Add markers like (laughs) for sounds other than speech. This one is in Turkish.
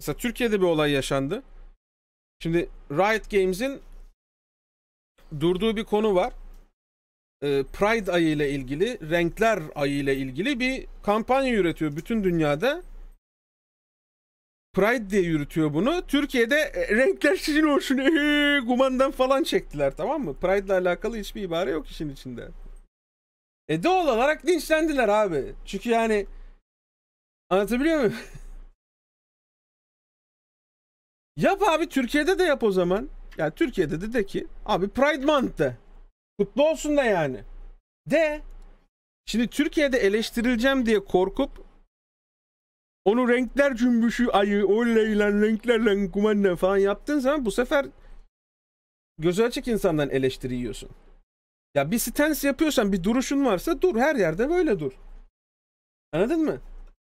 Mesela Türkiye'de bir olay yaşandı. Şimdi Riot Games'in durduğu bir konu var. Ee, Pride ayı ile ilgili, renkler ayı ile ilgili bir kampanya yürütüyor bütün dünyada. Pride diye yürütüyor bunu. Türkiye'de e, renkler sizin olsun ee, kumandan falan çektiler tamam mı? Pride ile alakalı hiçbir ibare yok işin içinde. E doğal olarak dinçlendiler abi. Çünkü yani anlatabiliyor muyum? (laughs) Yap abi Türkiye'de de yap o zaman. Yani Türkiye'de de de ki abi Pride Month de. Kutlu olsun da yani. De. Şimdi Türkiye'de eleştirileceğim diye korkup onu renkler cümbüşü ayı oley lan renkler lan kumanda falan yaptığın zaman bu sefer göz açık insandan eleştiri yiyorsun. Ya bir stance yapıyorsan bir duruşun varsa dur her yerde böyle dur. Anladın mı?